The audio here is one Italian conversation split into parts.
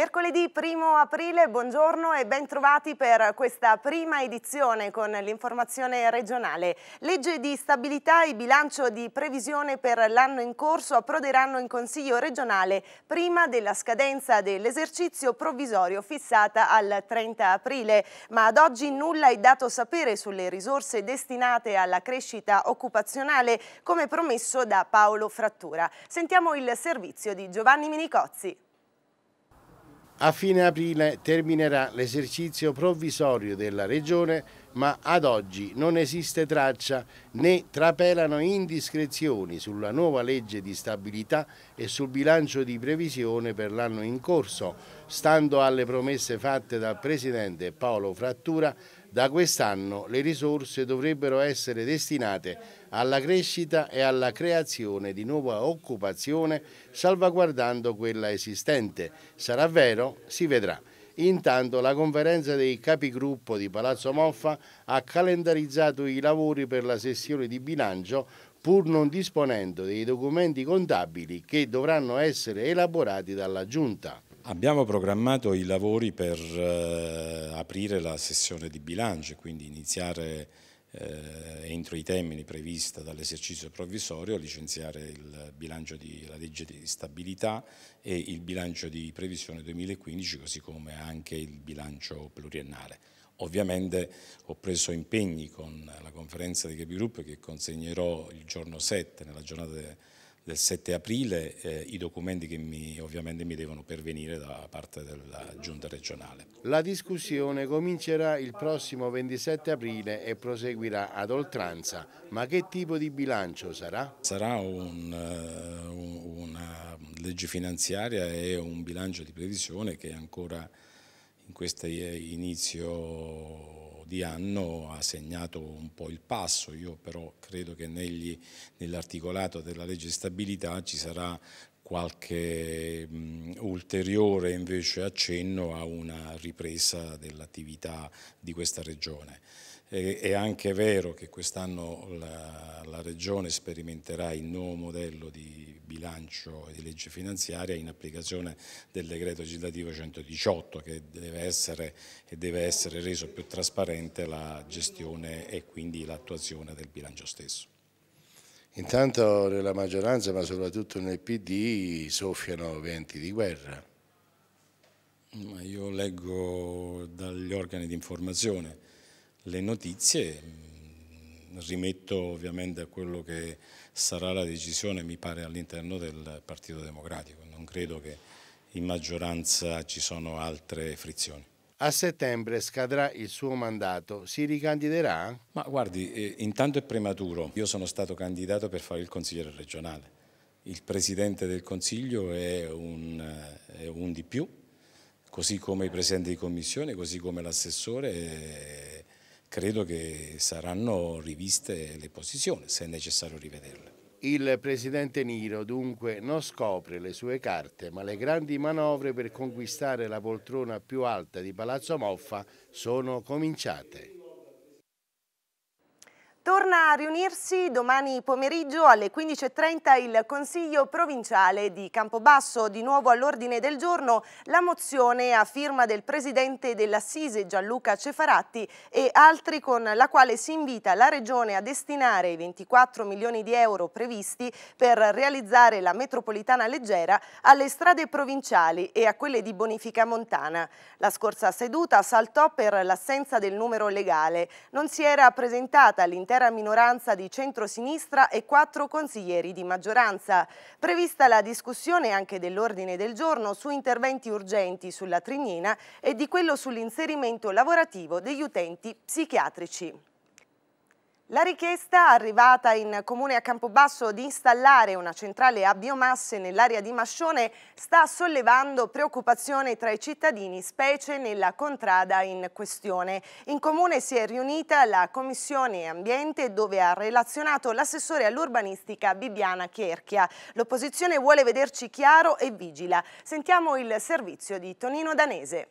Mercoledì 1 aprile, buongiorno e bentrovati per questa prima edizione con l'informazione regionale. Legge di stabilità e bilancio di previsione per l'anno in corso approderanno in Consiglio regionale prima della scadenza dell'esercizio provvisorio fissata al 30 aprile, ma ad oggi nulla è dato sapere sulle risorse destinate alla crescita occupazionale come promesso da Paolo Frattura. Sentiamo il servizio di Giovanni Minicozzi. A fine aprile terminerà l'esercizio provvisorio della Regione, ma ad oggi non esiste traccia né trapelano indiscrezioni sulla nuova legge di stabilità e sul bilancio di previsione per l'anno in corso, stando alle promesse fatte dal Presidente Paolo Frattura da quest'anno le risorse dovrebbero essere destinate alla crescita e alla creazione di nuova occupazione, salvaguardando quella esistente. Sarà vero? Si vedrà. Intanto la conferenza dei capigruppo di Palazzo Moffa ha calendarizzato i lavori per la sessione di bilancio pur non disponendo dei documenti contabili che dovranno essere elaborati dalla Giunta. Abbiamo programmato i lavori per eh, aprire la sessione di bilancio, quindi iniziare eh, entro i termini previsti dall'esercizio provvisorio licenziare il bilancio di la legge di stabilità e il bilancio di previsione 2015 così come anche il bilancio pluriennale. Ovviamente ho preso impegni con la conferenza dei capigruppo che consegnerò il giorno 7 nella giornata del 7 aprile eh, i documenti che mi, ovviamente mi devono pervenire da parte della giunta regionale. La discussione comincerà il prossimo 27 aprile e proseguirà ad oltranza, ma che tipo di bilancio sarà? Sarà un, eh, una legge finanziaria e un bilancio di previsione che ancora in questo eh, inizio di anno ha segnato un po' il passo, io però credo che nell'articolato della legge di stabilità ci sarà qualche mh, ulteriore invece accenno a una ripresa dell'attività di questa regione. E, è anche vero che quest'anno la, la Regione sperimenterà il nuovo modello di bilancio e di legge finanziaria in applicazione del decreto legislativo 118 che deve essere, che deve essere reso più trasparente la gestione e quindi l'attuazione del bilancio stesso. Intanto nella maggioranza, ma soprattutto nel PD, soffiano venti di guerra. Io leggo dagli organi di informazione le notizie, mm, rimetto ovviamente a quello che sarà la decisione, mi pare, all'interno del Partito Democratico. Non credo che in maggioranza ci sono altre frizioni. A settembre scadrà il suo mandato, si ricandiderà? Ma guardi, eh, intanto è prematuro. Io sono stato candidato per fare il consigliere regionale. Il presidente del consiglio è un, eh, è un di più, così come i presidenti di commissione, così come l'assessore. Eh, credo che saranno riviste le posizioni, se è necessario rivederle. Il presidente Niro dunque non scopre le sue carte, ma le grandi manovre per conquistare la poltrona più alta di Palazzo Moffa sono cominciate. Torna a riunirsi domani pomeriggio alle 15.30 il Consiglio Provinciale di Campobasso. Di nuovo all'ordine del giorno la mozione a firma del Presidente dell'Assise Gianluca Cefaratti e altri con la quale si invita la Regione a destinare i 24 milioni di euro previsti per realizzare la metropolitana leggera alle strade provinciali e a quelle di bonifica montana. La scorsa seduta saltò per l'assenza del numero legale. Non si era presentata all'interno l'intera minoranza di centrosinistra e quattro consiglieri di maggioranza. Prevista la discussione anche dell'ordine del giorno su interventi urgenti sulla Trignina e di quello sull'inserimento lavorativo degli utenti psichiatrici. La richiesta arrivata in comune a Campobasso di installare una centrale a biomasse nell'area di Mascione sta sollevando preoccupazione tra i cittadini, specie nella contrada in questione. In comune si è riunita la Commissione Ambiente dove ha relazionato l'assessore all'urbanistica Bibiana Cherchia. L'opposizione vuole vederci chiaro e vigila. Sentiamo il servizio di Tonino Danese.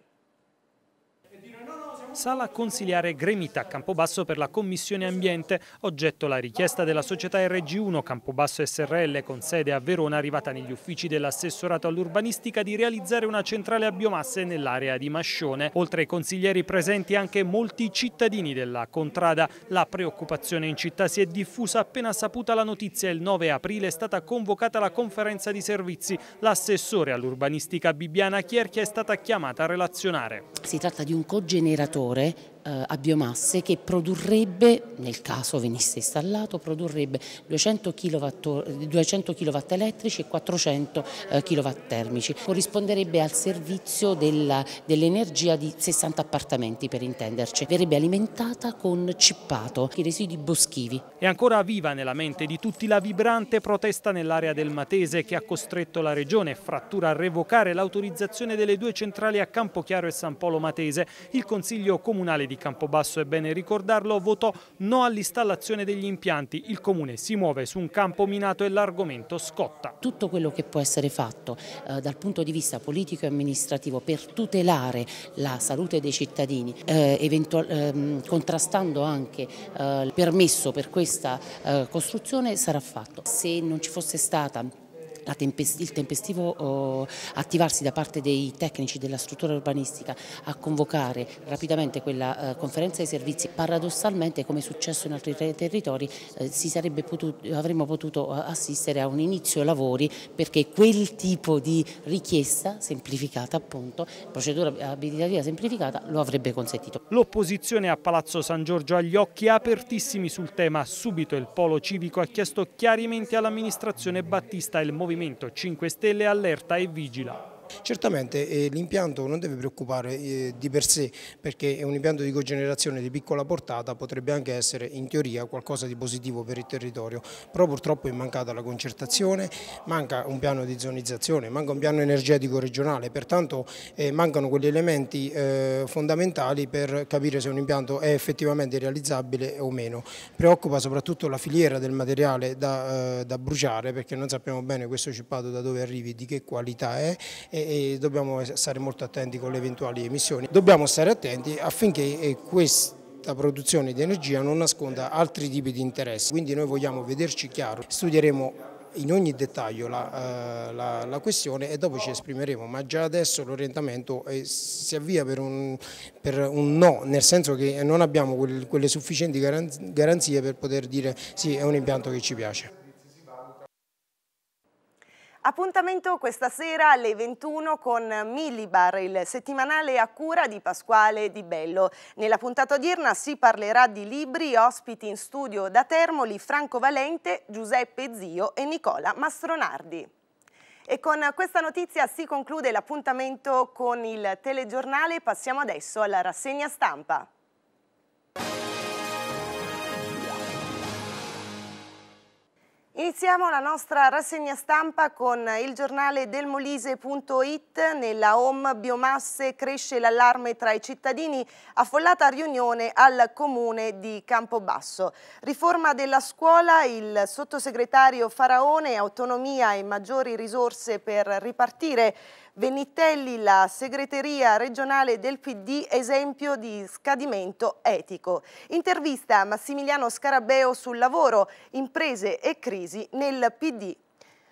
Sala consigliare Gremita a Campobasso per la Commissione Ambiente, oggetto la richiesta della società RG1 Campobasso SRL con sede a Verona arrivata negli uffici dell'assessorato all'urbanistica di realizzare una centrale a biomasse nell'area di Mascione. Oltre ai consiglieri presenti anche molti cittadini della contrada. La preoccupazione in città si è diffusa appena saputa la notizia. Il 9 aprile è stata convocata la conferenza di servizi. L'assessore all'urbanistica Bibiana Chierchia è stata chiamata a relazionare. Si tratta di un cogeneratore lavoratore eh, a biomasse che produrrebbe, nel caso venisse installato, produrrebbe 200 kW, elettrici e 400 eh, kW termici. Corrisponderebbe al servizio dell'energia dell di 60 appartamenti per intenderci. Verrebbe alimentata con cippato, i residui boschivi. È ancora viva nella mente di tutti la vibrante protesta nell'area del Matese che ha costretto la regione frattura a revocare l'autorizzazione delle due centrali a Campochiaro e San Polo Matese. Il Consiglio Comunale di Campobasso, è bene ricordarlo, votò no all'installazione degli impianti. Il Comune si muove su un campo minato e l'argomento scotta. Tutto quello che può essere fatto eh, dal punto di vista politico e amministrativo per tutelare la salute dei cittadini, eh, ehm, contrastando anche eh, il permesso per questa eh, costruzione sarà fatto. Se non ci fosse stata tempest il tempestivo oh, attivarsi da parte dei tecnici della struttura urbanistica a convocare rapidamente quella eh, conferenza dei servizi, paradossalmente come è successo in altri territori eh, potuto, avremmo potuto eh, assistere a un inizio lavori perché quel tipo di richiesta semplificata appunto, procedura abilitativa semplificata lo avrebbe consentito. L'opposizione a Palazzo San Giorgio ha gli occhi apertissimi sul tema, subito il polo civico ha chiesto chiarimenti all'amministrazione Battista e il movimento Movimento 5 Stelle allerta e vigila. Certamente eh, l'impianto non deve preoccupare eh, di per sé perché è un impianto di cogenerazione di piccola portata, potrebbe anche essere in teoria qualcosa di positivo per il territorio, però purtroppo è mancata la concertazione, manca un piano di zonizzazione, manca un piano energetico regionale, pertanto eh, mancano quegli elementi eh, fondamentali per capire se un impianto è effettivamente realizzabile o meno. Preoccupa soprattutto la filiera del materiale da, eh, da bruciare perché non sappiamo bene questo cippato da dove arrivi, di che qualità è e, dobbiamo stare molto attenti con le eventuali emissioni. Dobbiamo stare attenti affinché questo eh, questa produzione di energia non nasconda altri tipi di interessi, quindi noi vogliamo vederci chiaro, studieremo in ogni dettaglio la, eh, la, la questione e dopo ci esprimeremo, ma già adesso l'orientamento si avvia per un, per un, no, nel senso che non abbiamo quelle sufficienti garanzie per poter dire sì è un impianto che ci piace. Appuntamento questa sera alle 21 con Millibar, il settimanale a cura di Pasquale Di Bello. Nella puntata odierna si parlerà di libri, ospiti in studio da Termoli, Franco Valente, Giuseppe Zio e Nicola Mastronardi. E con questa notizia si conclude l'appuntamento con il telegiornale. Passiamo adesso alla rassegna stampa. Iniziamo la nostra rassegna stampa con il giornale delmolise.it. Nella home biomasse cresce l'allarme tra i cittadini, affollata riunione al comune di Campobasso. Riforma della scuola, il sottosegretario Faraone, autonomia e maggiori risorse per ripartire. Venitelli, la segreteria regionale del PD, esempio di scadimento etico. Intervista a Massimiliano Scarabeo sul lavoro, imprese e crisi nel PD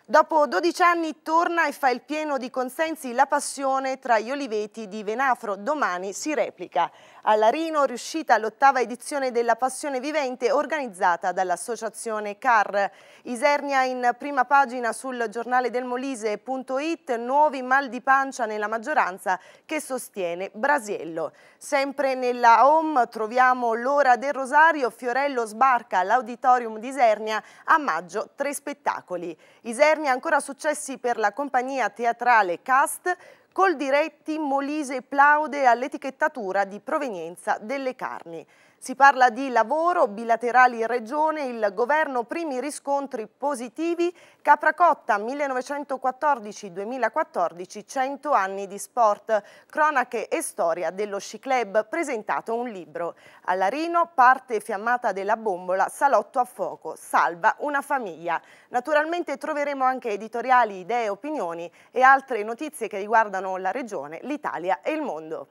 Dopo 12 anni torna e fa il pieno di consensi la passione tra gli oliveti di Venafro. Domani si replica a Larino, riuscita l'ottava edizione della Passione Vivente organizzata dall'associazione CAR. Isernia in prima pagina sul giornale del Molise.it, nuovi mal di pancia nella maggioranza che sostiene Brasiello. Sempre nella home troviamo l'ora del Rosario, Fiorello sbarca all'auditorium di Isernia a maggio tre spettacoli. Isernia ancora successi per la compagnia teatrale Cast, Coldiretti, Molise plaude all'etichettatura di provenienza delle carni. Si parla di lavoro, bilaterali regione, il governo, primi riscontri positivi, Capracotta 1914-2014, 100 anni di sport, cronache e storia dello sci club, presentato un libro. Allarino, parte fiammata della bombola, salotto a fuoco, salva una famiglia. Naturalmente troveremo anche editoriali, idee, opinioni e altre notizie che riguardano la regione, l'Italia e il mondo.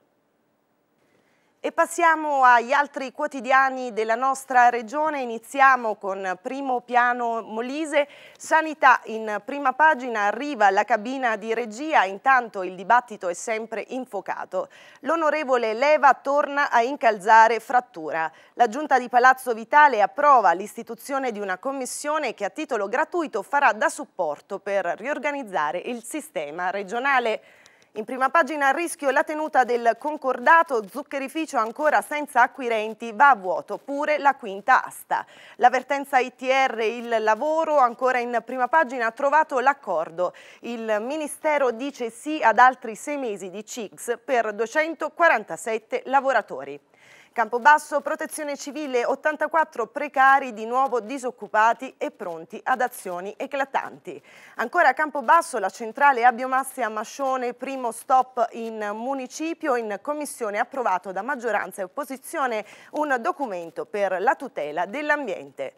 E passiamo agli altri quotidiani della nostra regione, iniziamo con Primo Piano Molise, Sanità in prima pagina, arriva la cabina di regia, intanto il dibattito è sempre infocato. L'onorevole Leva torna a incalzare frattura. La giunta di Palazzo Vitale approva l'istituzione di una commissione che a titolo gratuito farà da supporto per riorganizzare il sistema regionale. In prima pagina a rischio la tenuta del concordato zuccherificio ancora senza acquirenti, va a vuoto pure la quinta asta. L'avvertenza ITR il lavoro ancora in prima pagina ha trovato l'accordo. Il Ministero dice sì ad altri sei mesi di CIGS per 247 lavoratori. Campobasso, protezione civile, 84 precari di nuovo disoccupati e pronti ad azioni eclatanti. Ancora a Campobasso, la centrale a biomasse a Mascione, primo stop in municipio, in commissione approvato da maggioranza e opposizione un documento per la tutela dell'ambiente.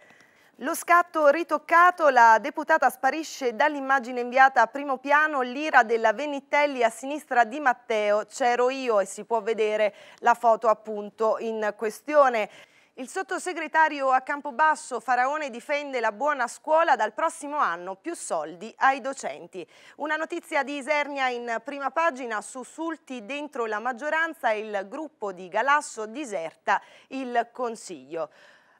Lo scatto ritoccato, la deputata sparisce dall'immagine inviata a primo piano l'ira della Venitelli a sinistra di Matteo. C'ero io e si può vedere la foto appunto in questione. Il sottosegretario a Campobasso Faraone difende la buona scuola dal prossimo anno, più soldi ai docenti. Una notizia di Isernia in prima pagina, sussulti dentro la maggioranza, il gruppo di Galasso diserta il Consiglio.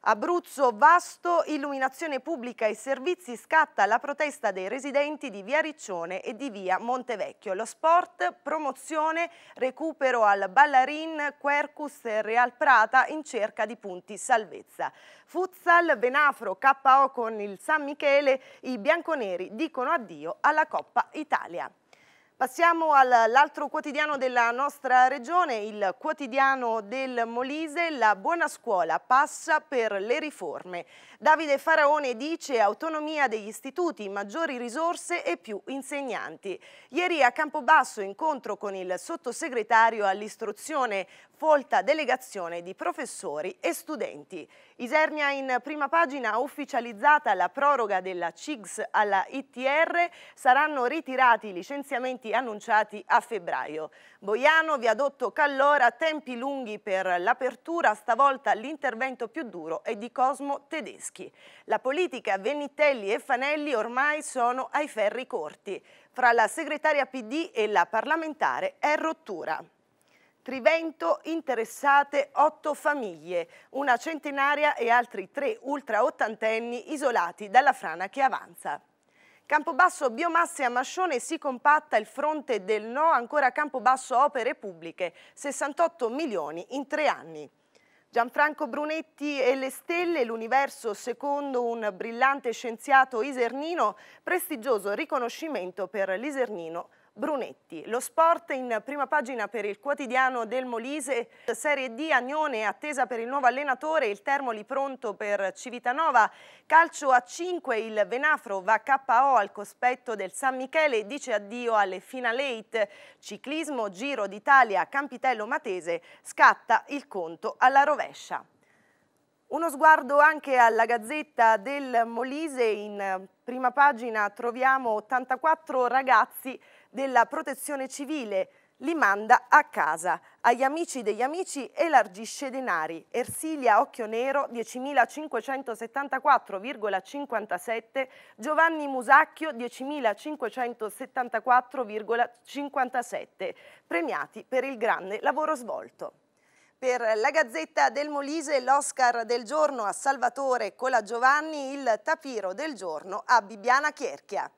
Abruzzo vasto, illuminazione pubblica e servizi scatta la protesta dei residenti di Via Riccione e di Via Montevecchio. Lo sport, promozione, recupero al Ballarin, Quercus e Real Prata in cerca di punti salvezza. Futsal, Venafro, KO con il San Michele, i bianconeri dicono addio alla Coppa Italia. Passiamo all'altro quotidiano della nostra regione, il quotidiano del Molise, la buona scuola passa per le riforme. Davide Faraone dice autonomia degli istituti, maggiori risorse e più insegnanti. Ieri a Campobasso incontro con il sottosegretario all'istruzione folta delegazione di professori e studenti. Isernia in prima pagina ufficializzata la proroga della CIGS alla ITR, saranno ritirati i licenziamenti annunciati a febbraio. Boiano, viadotto Callora, tempi lunghi per l'apertura, stavolta l'intervento più duro è di Cosmo Tedeschi. La politica, Venitelli e Fanelli ormai sono ai ferri corti. Fra la segretaria PD e la parlamentare è rottura. Trivento interessate otto famiglie, una centenaria e altri tre ultraottantenni isolati dalla frana che avanza. Campobasso Biomasse a Mascione si compatta il fronte del no ancora Campobasso Opere Pubbliche, 68 milioni in tre anni. Gianfranco Brunetti e le stelle, l'universo secondo un brillante scienziato isernino, prestigioso riconoscimento per l'isernino Brunetti. Lo sport in prima pagina per il quotidiano del Molise, Serie D, Agnone attesa per il nuovo allenatore, il Termoli pronto per Civitanova, calcio a 5, il Venafro va KO al cospetto del San Michele, dice addio alle Final 8, ciclismo, Giro d'Italia, Campitello Matese, scatta il conto alla rovescia. Uno sguardo anche alla Gazzetta del Molise, in prima pagina troviamo 84 ragazzi della protezione civile, li manda a casa, agli amici degli amici elargisce denari. Ersilia Occhio Nero 10.574,57, Giovanni Musacchio 10.574,57, premiati per il grande lavoro svolto. Per la Gazzetta del Molise l'Oscar del giorno a Salvatore Colagiovanni, il tapiro del giorno a Bibiana Chierchia.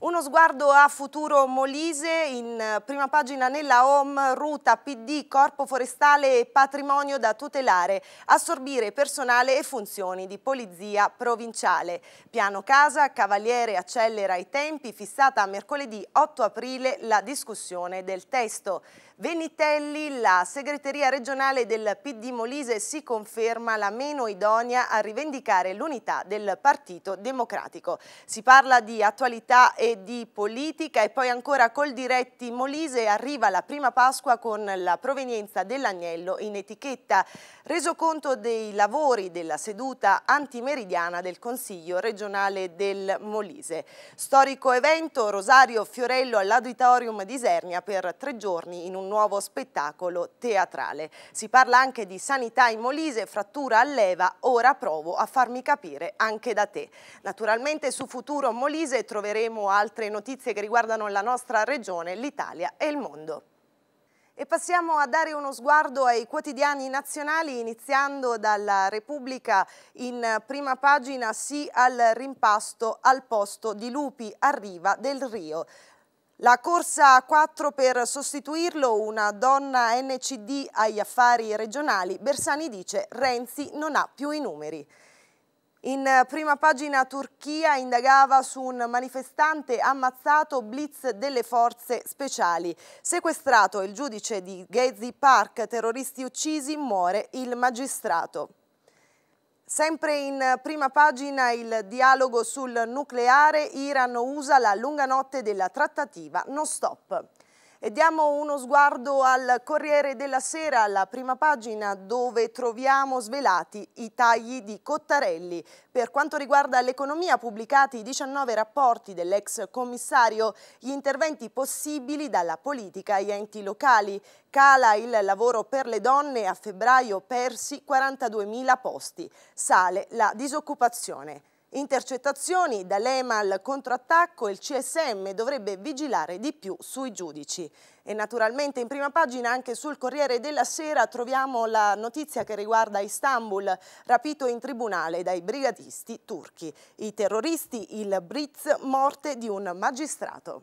Uno sguardo a futuro Molise, in eh, prima pagina nella home, ruta PD, corpo forestale e patrimonio da tutelare, assorbire personale e funzioni di polizia provinciale. Piano casa, Cavaliere accelera i tempi, fissata a mercoledì 8 aprile la discussione del testo. Venitelli, la segreteria regionale del PD Molise si conferma la meno idonea a rivendicare l'unità del Partito Democratico. Si parla di attualità e e di politica e poi ancora col diretti Molise arriva la prima Pasqua con la provenienza dell'agnello in etichetta reso conto dei lavori della seduta antimeridiana del Consiglio regionale del Molise. Storico evento Rosario Fiorello all'Auditorium di Isernia per tre giorni in un nuovo spettacolo teatrale. Si parla anche di sanità in Molise, frattura a leva, ora provo a farmi capire anche da te. Naturalmente su Futuro Molise troveremo altre notizie che riguardano la nostra regione, l'Italia e il mondo. E passiamo a dare uno sguardo ai quotidiani nazionali, iniziando dalla Repubblica in prima pagina, sì al rimpasto al posto di lupi, arriva del Rio. La corsa a quattro per sostituirlo, una donna NCD agli affari regionali, Bersani dice Renzi non ha più i numeri. In eh, prima pagina Turchia indagava su un manifestante ammazzato blitz delle forze speciali. Sequestrato il giudice di Gezi Park, terroristi uccisi, muore il magistrato. Sempre in prima pagina il dialogo sul nucleare, Iran usa la lunga notte della trattativa non stop. E diamo uno sguardo al Corriere della Sera, alla prima pagina dove troviamo svelati i tagli di Cottarelli. Per quanto riguarda l'economia, pubblicati i 19 rapporti dell'ex commissario, gli interventi possibili dalla politica agli enti locali. Cala il lavoro per le donne, a febbraio persi 42.000 posti. Sale la disoccupazione. Intercettazioni D'Alema al contrattacco, il CSM dovrebbe vigilare di più sui giudici. E naturalmente in prima pagina anche sul Corriere della Sera troviamo la notizia che riguarda Istanbul, rapito in tribunale dai brigadisti turchi. I terroristi, il Britz, morte di un magistrato.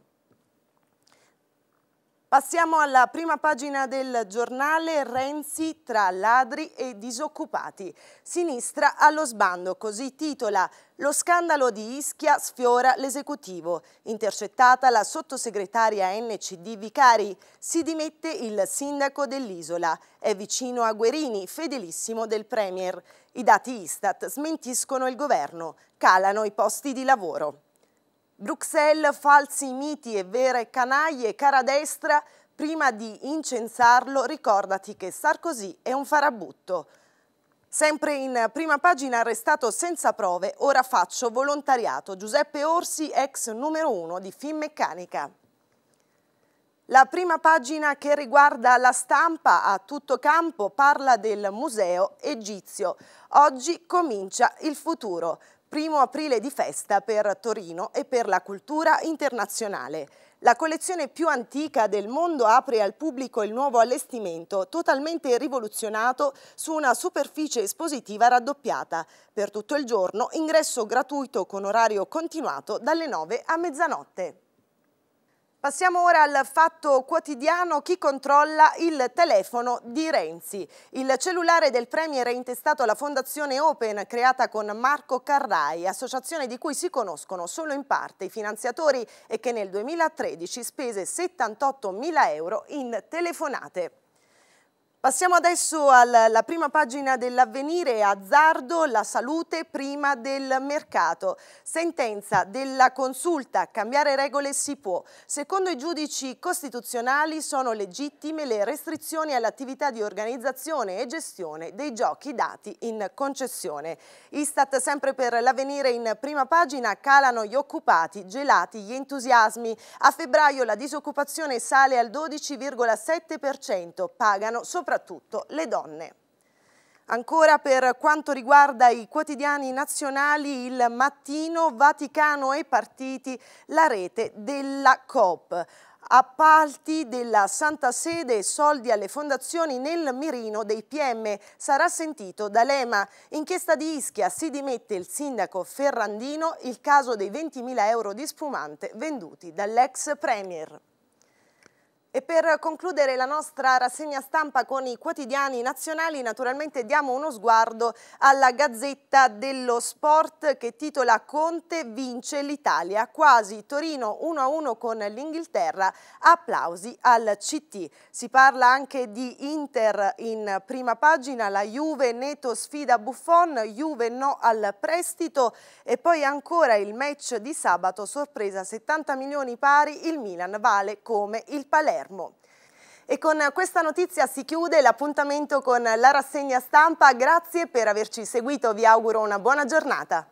Passiamo alla prima pagina del giornale Renzi tra ladri e disoccupati. Sinistra allo sbando, così titola lo scandalo di Ischia sfiora l'esecutivo. Intercettata la sottosegretaria NCD Vicari, si dimette il sindaco dell'isola. È vicino a Guerini, fedelissimo del Premier. I dati Istat smentiscono il governo, calano i posti di lavoro. Bruxelles, falsi miti e vere canaglie, cara destra, prima di incensarlo ricordati che Sarkozy è un farabutto. Sempre in prima pagina arrestato senza prove, ora faccio volontariato. Giuseppe Orsi, ex numero uno di Finmeccanica. La prima pagina che riguarda la stampa a tutto campo parla del museo egizio. Oggi comincia il futuro primo aprile di festa per Torino e per la cultura internazionale. La collezione più antica del mondo apre al pubblico il nuovo allestimento, totalmente rivoluzionato, su una superficie espositiva raddoppiata. Per tutto il giorno ingresso gratuito con orario continuato dalle 9 a mezzanotte. Passiamo ora al fatto quotidiano chi controlla il telefono di Renzi. Il cellulare del Premier è intestato alla Fondazione Open creata con Marco Carrai, associazione di cui si conoscono solo in parte i finanziatori e che nel 2013 spese 78 mila euro in telefonate. Passiamo adesso alla prima pagina dell'avvenire, azzardo, la salute prima del mercato. Sentenza della consulta, cambiare regole si può. Secondo i giudici costituzionali sono legittime le restrizioni all'attività di organizzazione e gestione dei giochi dati in concessione. Istat sempre per l'avvenire in prima pagina calano gli occupati, gelati gli entusiasmi. A febbraio la disoccupazione sale al 12,7%, pagano soprattutto soprattutto le donne. Ancora per quanto riguarda i quotidiani nazionali, il mattino Vaticano e partiti, la rete della COP. Appalti della Santa Sede e soldi alle fondazioni nel mirino dei PM. Sarà sentito da Lema. Inchiesta di Ischia si dimette il sindaco Ferrandino il caso dei 20.000 euro di spumante venduti dall'ex premier. E per concludere la nostra rassegna stampa con i quotidiani nazionali, naturalmente diamo uno sguardo alla Gazzetta dello Sport che titola Conte vince l'Italia, quasi Torino 1-1 con l'Inghilterra, applausi al CT. Si parla anche di Inter in prima pagina, la Juve neto sfida Buffon, Juve no al prestito e poi ancora il match di sabato, sorpresa 70 milioni pari, il Milan vale come il Palermo. Palermo. E con questa notizia si chiude l'appuntamento con la rassegna stampa. Grazie per averci seguito, vi auguro una buona giornata.